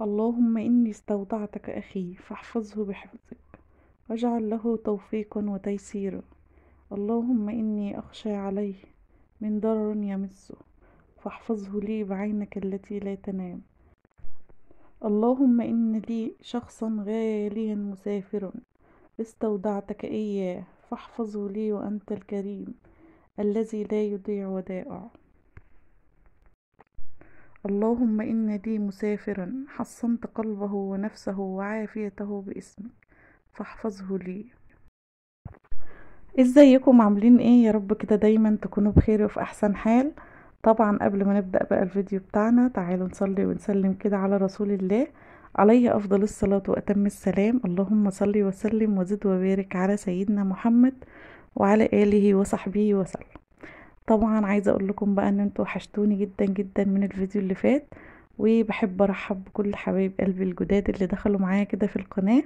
اللهم إني استودعتك أخي فاحفظه بحفظك واجعل له توفيقا وتيسيرا اللهم إني أخشى عليه من ضرر يمسه فاحفظه لي بعينك التي لا تنام اللهم إن لي شخصا غاليا مسافرا استودعتك إياه فاحفظه لي وأنت الكريم الذي لا يضيع ودائع اللهم إن لي مسافرا حصنت قلبه ونفسه وعافيته باسمك فاحفظه لي ازيكم عاملين ايه يا رب كده دايما تكونوا بخير وفي احسن حال طبعا قبل ما نبدأ بقى الفيديو بتاعنا تعالوا نصلي ونسلم كده على رسول الله عليه أفضل الصلاة وأتم السلام اللهم صلي وسلم وزد وبارك على سيدنا محمد وعلى آله وصحبه وسلم طبعا عايزه اقول لكم بقى ان انتوا وحشتوني جدا جدا من الفيديو اللي فات وبحب ارحب بكل حبايب قلبي الجداد اللي دخلوا معايا كده في القناه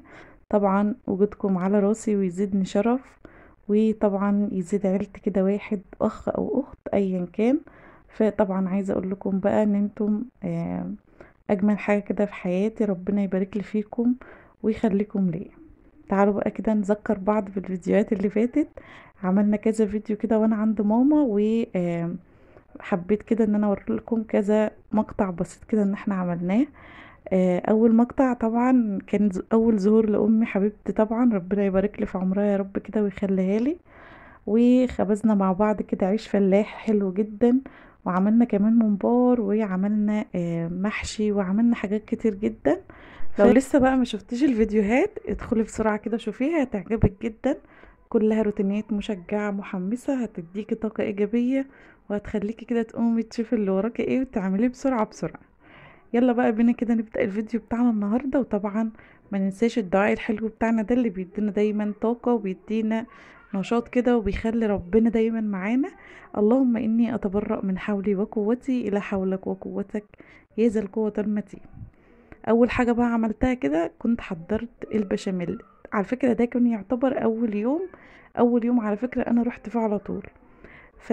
طبعا وجودكم على راسي ويزيدني شرف وطبعا يزيد عيلتي كده واحد اخ او اخت ايا كان فطبعا عايزه اقول لكم بقى ان انتم آه، اجمل حاجه كده في حياتي ربنا يبارك لي فيكم ويخليكم ليا تعالوا بقى كده نذكر بعض بالفيديوهات اللي فاتت عملنا كذا فيديو كده وانا عند ماما و حبيت كده ان انا اوري لكم كذا مقطع بسيط كده ان احنا عملناه آه، اول مقطع طبعا كان اول ظهور لامي حبيبتي طبعا ربنا يبارك لي في عمرها يا رب كده ويخليها لي وخبزنا مع بعض كده عيش فلاح حلو جدا وعملنا كمان ممبار وعملنا آه، محشي وعملنا حاجات كتير جدا لو لسه بقى ما شفتيش الفيديوهات ادخلي بسرعة كده شوفيها هتعجبك جدا كلها روتينيات مشجعة محمسة هتديكي طاقة إيجابية وهتخليكي كده تقومي تشوفي اللي وراكي ايه وتعمليه بسرعة بسرعة يلا بقى بينا كده نبدأ الفيديو بتاعنا النهاردة وطبعا ما ننساش الدعاء الحلو بتاعنا ده اللي بيدينا دايما طاقة وبيدينا نشاط كده وبيخلي ربنا دايما معانا اللهم إني أتبرأ من حولي وقوتي إلى حولك وقوتك يا ذا القوة المتين أول حاجة بقى عملتها كده كنت حضرت البشاميل على فكرة ده كان يعتبر أول يوم أول يوم على فكرة أنا رحت فيه على طول ف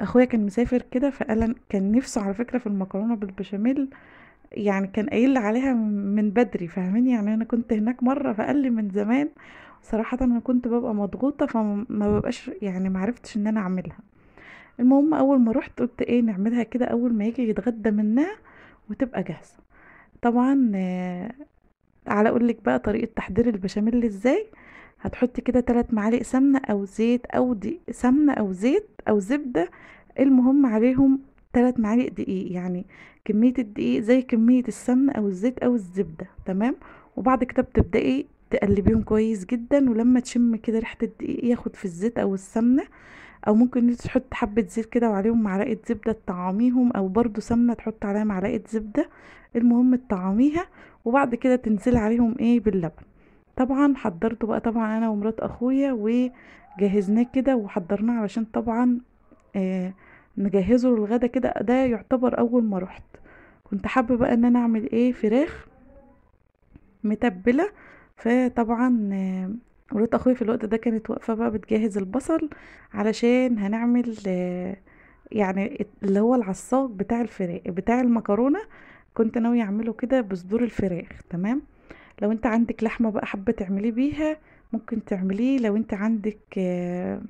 اخويا كان مسافر كده فقال كان نفسه على فكره في المكرونه بالبشاميل يعني كان قايل عليها من بدري فاهمين يعني انا كنت هناك مره فقال لي من زمان صراحة انا كنت ببقى مضغوطة فما ببقاش يعني معرفتش ان انا اعملها المهم اول ما رحت قلت ايه نعملها كده اول ما يجي يتغدى منها وتبقى جاهزة طبعا على أقولك بقى طريقة تحضير البشاميل ازاي هتحطي كده ثلاث معالق سمنة او زيت او دي سمنة او زيت او زبدة المهم عليهم ثلاث معالق دقيق يعني كمية الدقيق زي كمية السمنة او الزيت او الزبدة تمام وبعد كده بتبدأي تقلبيهم كويس جدا ولما تشم كده ريحه الدقيق ياخد في الزيت او السمنه او ممكن تحط حبه زيت كده وعليهم معلقه زبده تطعميهم او برضو سمنه تحط عليها معلقه زبده المهم تطعميها وبعد كده تنزل عليهم ايه باللبن طبعا حضرته بقى طبعا انا ومرات اخويا وجهزناه كده وحضرناه علشان طبعا آه نجهزه للغدا كده ده يعتبر اول ما رحت كنت حابه بقى ان انا اعمل ايه فراخ متبله فطبعا آه، مرات اخويا في الوقت ده كانت واقفه بقى بتجهز البصل علشان هنعمل آه، يعني اللي هو العصاق بتاع الفراخ بتاع المكرونه كنت ناويه اعمله كده بصدور الفراخ تمام لو انت عندك لحمه بقى حابه تعمليه بيها ممكن تعمليه لو انت عندك آه،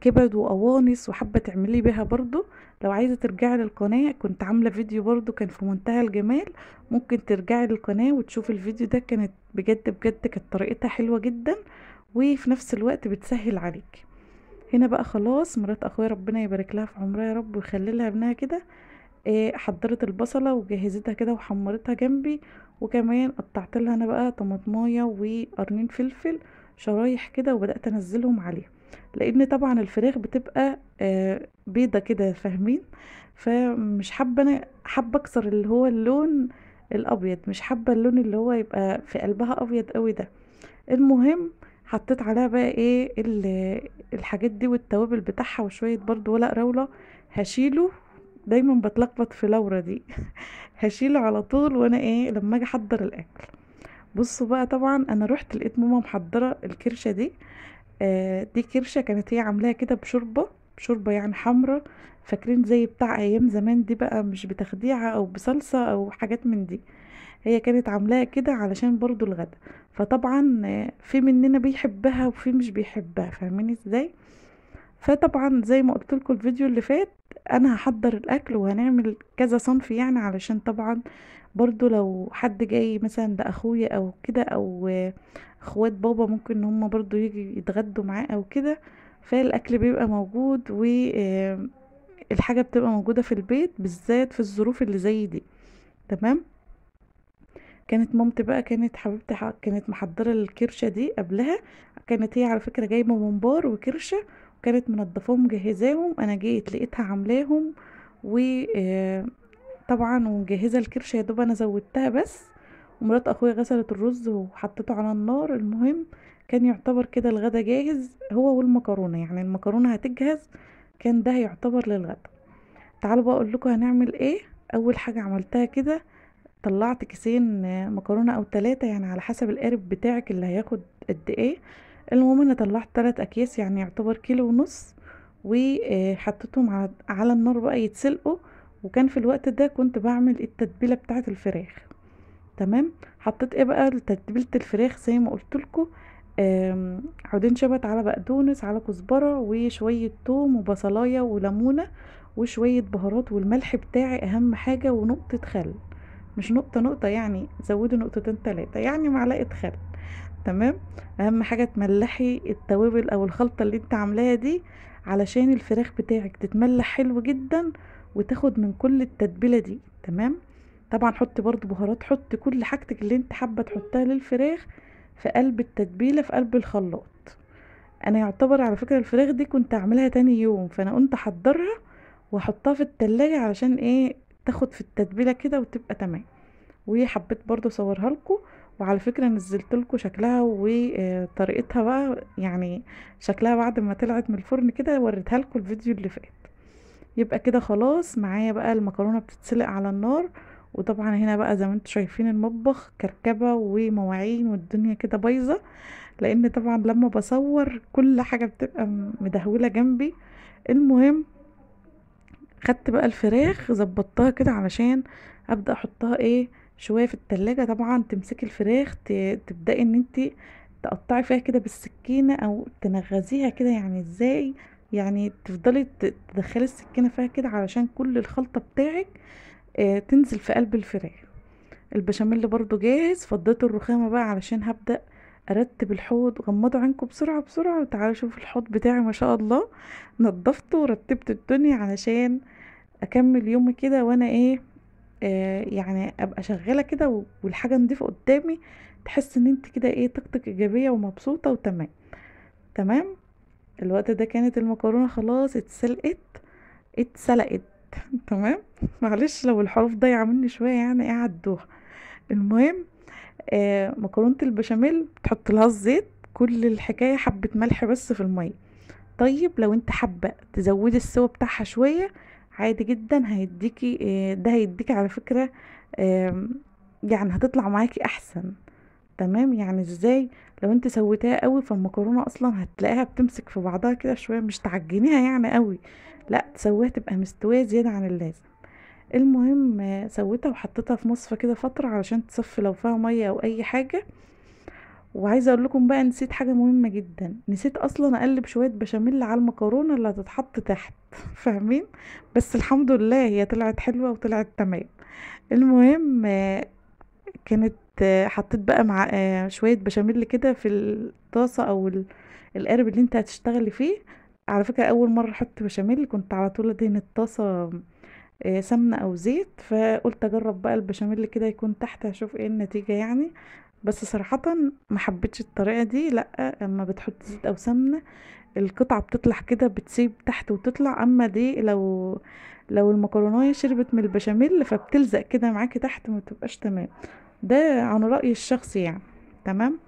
كبد وقوانص وحابة تعملي بيها برضو لو عايزة ترجعي للقناة كنت عاملة فيديو برضو كان في منتهى الجمال ممكن ترجعي للقناة وتشوفي الفيديو ده كانت بجد بجد كانت طريقتها حلوة جدا وفي نفس الوقت بتسهل عليك هنا بقى خلاص مرات اخويا ربنا يبارك لها في عمرها يا رب ويخللها ابنها كده آه، حضرت البصلة وجهزتها كده وحمرتها جنبي وكمان قطعت لها انا بقى طماطمايه وقرنين فلفل شرايح كده وبدات انزلهم عليها لان طبعا الفراخ بتبقى آه، بيضة كده فاهمين فمش حابة انا حابة اكسر اللي هو اللون الابيض مش حابة اللون اللي هو يبقى في قلبها ابيض قوي ده المهم حطيت عليها بقى ايه الحاجات دي والتوابل بتاعها وشوية برضو ورق راولة هشيله دايما بتلخبط في لورا دي هشيله على طول وانا ايه لما اجي احضر الاكل بصوا بقى طبعا انا رحت لقيت ماما محضره الكرشه دي آه، دي كرشة كانت هي عاملاها كده بشوربة شوربة يعني حمرة فاكرين زي بتاع ايام زمان دي بقى مش بتخديعة او بصلصة او حاجات من دي هي كانت عاملاها كده علشان برضو الغدا فطبعا آه، في مننا بيحبها وفي مش بيحبها فاهمين ازاي فطبعا زي ما قلت لكم الفيديو اللي فات انا هحضر الاكل وهنعمل كذا صنف يعني علشان طبعا برضو لو حد جاي مثلا ده اخويا او كده او اخوات بابا ممكن ان هم برضو يجي يتغدوا معاه او كده فالاكل بيبقى موجود و الحاجه بتبقى موجوده في البيت بالذات في الظروف اللي زي دي تمام كانت مامتي بقى كانت حبيبتي كانت محضره الكرشه دي قبلها كانت هي على فكره جايبه ممبار وكرشه وكانت منضفاهم جهزاهم انا جيت لقيتها عاملاهم و طبعا ومجهزه الكرشه يا دوب انا زودتها بس ومرات اخويا غسلت الرز وحطيته على النار المهم كان يعتبر كده الغدا جاهز هو والمكرونه يعني المكرونه هتجهز كان ده يعتبر للغدا تعالوا بقى اقول لكم هنعمل ايه اول حاجه عملتها كده طلعت كيسين مكرونه او ثلاثة يعني على حسب القارب بتاعك اللي هياخد قد ايه المهم انا طلعت ثلاث اكياس يعني يعتبر كيلو ونص وحطيتهم على النار بقى يتسلقوا وكان في الوقت ده كنت بعمل التتبيله بتاعه الفراخ تمام حطيت ايه بقى تتبيله الفراخ زي ما قلت لكم عودين شبت على بقدونس على كزبره وشويه توم وبصلايه وليمونه وشويه بهارات والملح بتاعي اهم حاجه ونقطه خل مش نقطه نقطه يعني زودوا نقطتين ثلاثه يعني معلقه خل تمام اهم حاجه تملحي التوابل او الخلطه اللي انت عاملاها دي علشان الفراخ بتاعك تتملح حلو جدا وتاخد من كل التتبيله دي تمام طبعا حط برضو بهارات حط كل حاجتك اللي انت حابه تحطها للفراخ في قلب التتبيله في قلب الخلاط انا يعتبر على فكره الفراخ دي كنت اعملها تاني يوم فانا قمت احضرها واحطها في التلاجة علشان ايه تاخد في التتبيله كده وتبقى تمام وحبيت برضو اصورها لكم وعلى فكره نزلت لكم شكلها وطريقتها آه، بقى يعني شكلها بعد ما طلعت من الفرن كده وريتها لكم الفيديو اللي فات يبقى كده خلاص معايا بقى المكرونه بتتسلق على النار وطبعا هنا بقى زي ما انتم شايفين المطبخ كركبه ومواعين والدنيا كده بايظه لان طبعا لما بصور كل حاجه بتبقى مدهوله جنبي المهم خدت بقى الفراخ ظبطتها كده علشان ابدا احطها ايه شويه في التلاجة طبعا تمسكي الفراخ تبداي ان انت تقطعي فيها كده بالسكينه او تنغزيها كده يعني ازاي يعني تفضلي تدخلي السكينة فيها كده علشان كل الخلطة بتاعك آه، تنزل في قلب الفراخ البشاميل برضو جاهز فضيت الرخامة بقى علشان هبدأ ارتب الحوض غمضوا عينكم بسرعه بسرعه وتعالوا شوفوا الحوض بتاعي ما شاء الله نضفته ورتبت الدنيا علشان اكمل يومي كده وانا ايه آه يعني ابقى شغاله كده والحاجه نضيفه قدامي تحس ان انت كده ايه طاقتك ايجابيه ومبسوطه وتمام تمام الوقت ده كانت المكرونه خلاص اتسلقت اتسلقت تمام معلش لو الحروف ضايعه مني شويه يعني ايه عدوها المهم آه مكرونه البشاميل بتحط لها الزيت كل الحكايه حبه ملح بس في الميه طيب لو انت حابه تزودي السوا بتاعها شويه عادي جدا هيديكي آه ده هيديكي على فكره آه يعني هتطلع معاكي احسن تمام يعني ازاي لو انت سويتها قوي فالمكرونه اصلا هتلاقيها بتمسك في بعضها كده شويه مش تعجنيها يعني قوي لا تسويها تبقى مستويه زياده عن اللازم المهم سويتها وحطيتها في مصفى كده فتره علشان تصفي لو فيها ميه او اي حاجه وعايزه اقول لكم بقى نسيت حاجه مهمه جدا نسيت اصلا اقلب شويه بشاميل على المكرونه اللي هتتحط تحت فاهمين بس الحمد لله هي طلعت حلوه وطلعت تمام المهم كانت حطيت بقى مع آه، شويه بشاميل كده في الطاسه او القارب اللي انت هتشتغلي فيه على فكره اول مره احط بشاميل كنت على طول ادهن الطاسه آه، سمنه او زيت فقلت اجرب بقى البشاميل كده يكون تحت اشوف ايه النتيجه يعني بس صراحة ما حبيتش الطريقة دي لا اما بتحط زيت او سمنة القطعة بتطلع كده بتسيب تحت وتطلع اما دي لو لو المكرونية شربت من البشاميل فبتلزق كده معاكي تحت ما تبقاش تمام ده عن رأيي الشخصي يعني تمام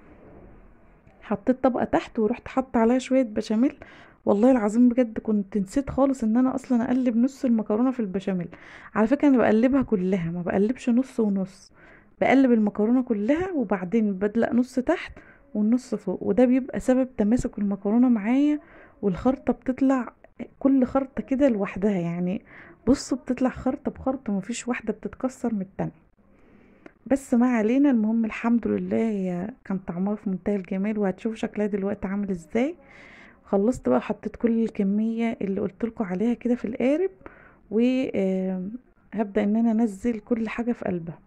حطيت طبقة تحت ورحت حط عليها شوية بشاميل والله العظيم بجد كنت نسيت خالص ان انا اصلا اقلب نص المكرونة في البشاميل على فكرة انا بقلبها كلها ما بقلبش نص ونص بقلب المكرونة كلها وبعدين بدلق نص تحت والنص فوق وده بيبقى سبب تماسك المكرونة معايا والخرطة بتطلع كل خرطة كده لوحدها يعني بصوا بتطلع خرطة بخرطة مفيش واحدة بتتكسر من التانية بس ما علينا المهم الحمد لله كان طعمها في منتهى الجمال وهتشوفوا شكلها دلوقتي عامل ازاي خلصت بقى حطيت كل الكميه اللي قلت لكم عليها كده في القارب وهبدا ان انا انزل كل حاجه في قلبها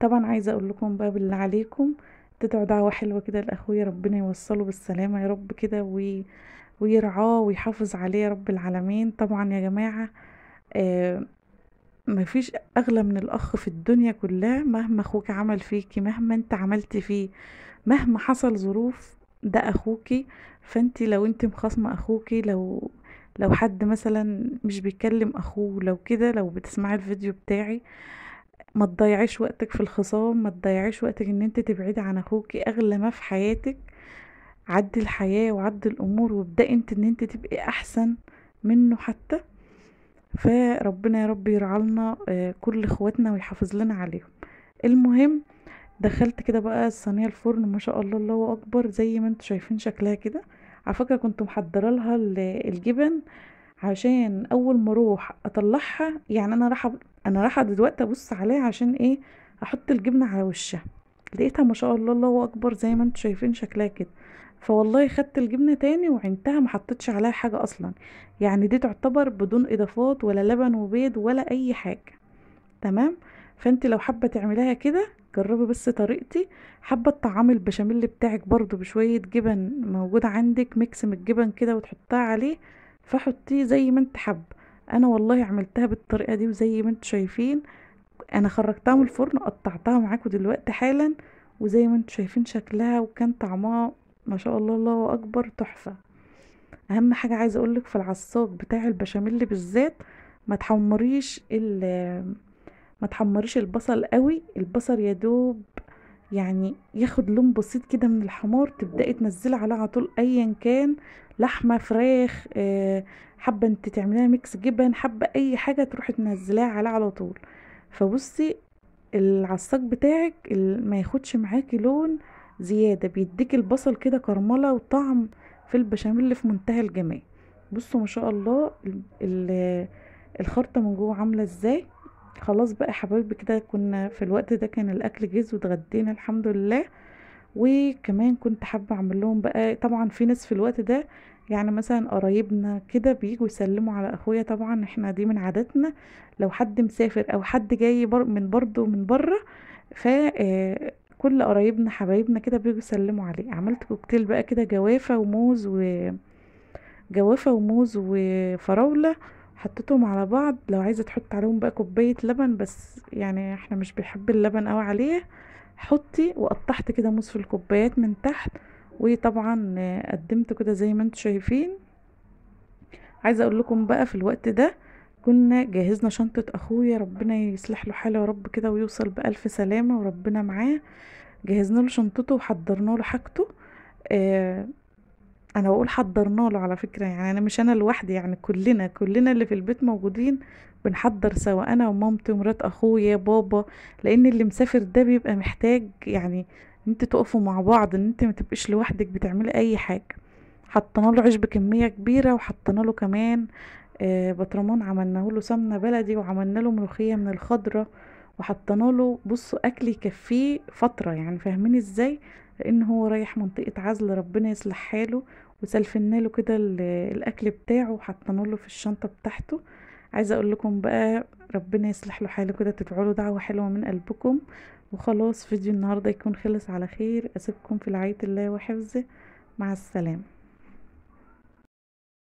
طبعا عايزه اقول لكم بقى بالله عليكم تدعوا دعوه حلوه كده لاخويا ربنا يوصله بالسلامه يا رب كده ويرعاه ويحافظ عليه رب العالمين طبعا يا جماعه مفيش اغلى من الاخ في الدنيا كلها مهما اخوك عمل فيكي مهما انت عملت فيه مهما حصل ظروف ده اخوكي فانت لو انت مخاصمه اخوكي لو لو حد مثلا مش بيكلم اخوه لو كده لو بتسمعي الفيديو بتاعي ما تضيعيش وقتك في الخصام ما تضيعيش وقتك ان انت تبعدي عن اخوكي اغلى ما في حياتك عدي الحياه وعدي الامور وابدأي انت ان انت تبقي احسن منه حتى فربنا يا رب يرعى لنا آه، كل اخواتنا ويحافظ لنا عليهم المهم دخلت كده بقى الصينيه الفرن ما شاء الله الله اكبر زي ما انتم شايفين شكلها كده على فكره كنت محضره لها الجبن عشان اول ما اروح اطلعها يعني انا راح انا رايحه دلوقتي ابص عليها عشان ايه احط الجبنه على وشها لقيتها ما شاء الله الله اكبر زي ما انتوا شايفين شكلها كده فوالله خدت الجبنه تاني وعينتها ما حطيتش عليها حاجه اصلا يعني دي تعتبر بدون اضافات ولا لبن وبيض ولا اي حاجه تمام فانت لو حابه تعمليها كده جربي بس طريقتي حابه تطعمي البشاميل بتاعك برضو بشويه جبن موجوده عندك ميكس من الجبن كده وتحطها عليه فحطيه زي ما انت حابه انا والله عملتها بالطريقه دي وزي ما انتوا شايفين انا خرجتها من الفرن قطعتها معاكم دلوقتي حالا وزي ما انتم شايفين شكلها وكان طعمها ما شاء الله الله اكبر تحفه اهم حاجه عايزه اقولك في العصاق بتاع البشاميل بالذات ما تحمريش ما تحمريش البصل قوي البصل يا دوب يعني ياخد لون بسيط كده من الحمار تبداي تنزلي عليه على طول ايا كان لحمه فراخ آه، حابه انت تعمليها ميكس جبن حابه اي حاجه تروحي تنزليها عليه على طول فبصي العصاك بتاعك ما ياخدش معاكي لون زياده بيديك البصل كده كرمله وطعم في البشاميل في منتهى الجمال بصوا ما شاء الله الخرطه من جوه عامله ازاي خلاص بقى حبايبي كده كنا في الوقت ده كان الاكل جاهز واتغدينا الحمد لله وكمان كنت حابه اعمل لهم بقى طبعا في ناس في الوقت ده يعني مثلا قرايبنا كده بيجوا يسلموا على اخويا طبعا احنا دي من عاداتنا لو حد مسافر او حد جاي بر من برضه من بره ف آه، كل قرايبنا حبايبنا كده بيجوا يسلموا عليه عملت كوكتيل بقى كده جوافه وموز و جوافه وموز وفراوله حطيتهم على بعض لو عايزه تحط عليهم بقى كوبايه لبن بس يعني احنا مش بنحب اللبن قوي عليه حطي وقطعت كده موز في الكوبايات من تحت وطبعا قدمته كده زي ما انتم شايفين عايزه اقول لكم بقى في الوقت ده كنا جهزنا شنطه اخويا ربنا يصلح له حاله يا رب كده ويوصل بالف سلامه وربنا معاه جهزنا له شنطته وحضرنا له حاجته آه انا بقول حضرنا له على فكره يعني انا مش انا لوحدي يعني كلنا كلنا اللي في البيت موجودين بنحضر سواء انا ومامتي ومرات اخويا بابا لان اللي مسافر ده بيبقى محتاج يعني ان انت تقفوا مع بعض ان انت ما تبقيش لوحدك بتعملي اي حاجه حطينا له عيش بكميه كبيره وحطينا له كمان آه بطرمان عملنا له سمنه بلدي وعملنا له ملوخيه من الخضره وحطينا له بصوا اكل يكفيه فتره يعني فاهمين ازاي لان هو رايح منطقه عزل ربنا يصلح حاله وسلفنا له كده الاكل بتاعه وحطينا له في الشنطه بتاعته عايزه اقول لكم بقى ربنا يصلح له حاله كده تدعوا له دعوه حلوه من قلبكم وخلاص فيديو النهاردة يكون خلص على خير أسيبكم في رعاية الله وحفظه مع السلامة